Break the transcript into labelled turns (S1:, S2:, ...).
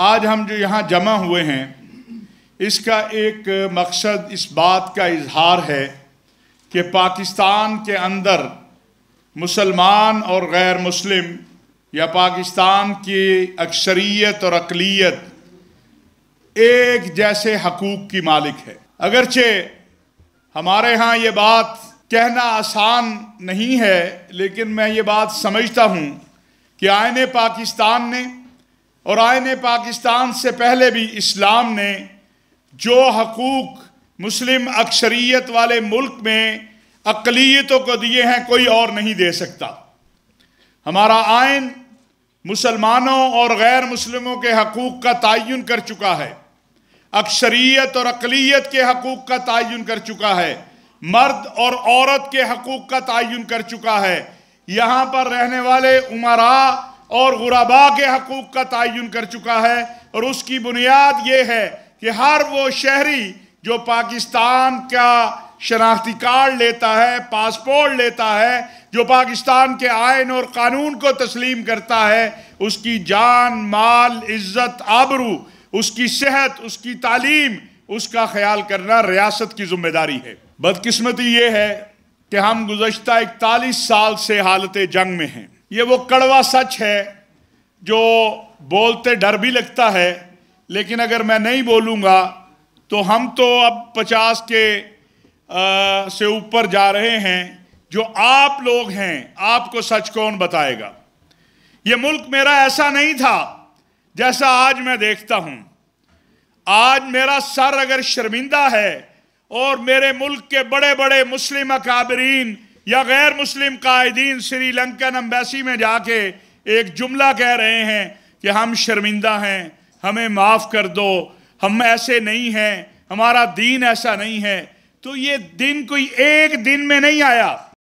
S1: आज हम जो यहाँ जमा हुए हैं इसका एक मकसद इस बात का इजहार है कि पाकिस्तान के अंदर मुसलमान और गैर मुस्लिम या पाकिस्तान की अक्सरियत और अकलीत एक जैसे हकूक़ की मालिक है अगरचे हमारे यहाँ ये बात कहना आसान नहीं है लेकिन मैं ये बात समझता हूँ कि आयन पाकिस्तान ने और आयन पाकिस्तान से पहले भी इस्लाम ने जो हकूक़ मुस्लिम अक्सरियत वाले मुल्क में अकलीतों को दिए हैं कोई और नहीं दे सकता हमारा आयन मुसलमानों और गैर मुसलमों के हकूक़ का तयन कर चुका है अक्सरीत और अकलीत के हकूक़ का तयन कर चुका है मर्द और औरत के हकूक़ का तयन कर चुका है यहाँ पर रहने वाले उमरा और गुराबा के हकूक़ का तयन कर चुका है और उसकी बुनियाद ये है कि हर वो शहरी जो पाकिस्तान का शनाख्ती कार्ड लेता है पासपोर्ट लेता है जो पाकिस्तान के आयन और कानून को तस्लीम करता है उसकी जान माल इज़्ज़त आबरू उसकी सेहत उसकी तालीम उसका ख्याल करना रियासत की जिम्मेदारी है बदकिस्मती ये है कि हम गुजशत इकतालीस साल से हालत जंग में हैं ये वो कड़वा सच है जो बोलते डर भी लगता है लेकिन अगर मैं नहीं बोलूँगा तो हम तो अब पचास के आ, से ऊपर जा रहे हैं जो आप लोग हैं आपको सच कौन बताएगा ये मुल्क मेरा ऐसा नहीं था जैसा आज मैं देखता हूँ आज मेरा सर अगर शर्मिंदा है और मेरे मुल्क के बड़े बड़े मुस्लिम अकाबरीन या गैर मुस्लिम कायदीन श्रीलंकन अम्बेसी में जाके एक जुमला कह रहे हैं कि हम शर्मिंदा हैं हमें माफ़ कर दो हम ऐसे नहीं हैं हमारा दीन ऐसा नहीं है तो ये दिन कोई एक दिन में नहीं आया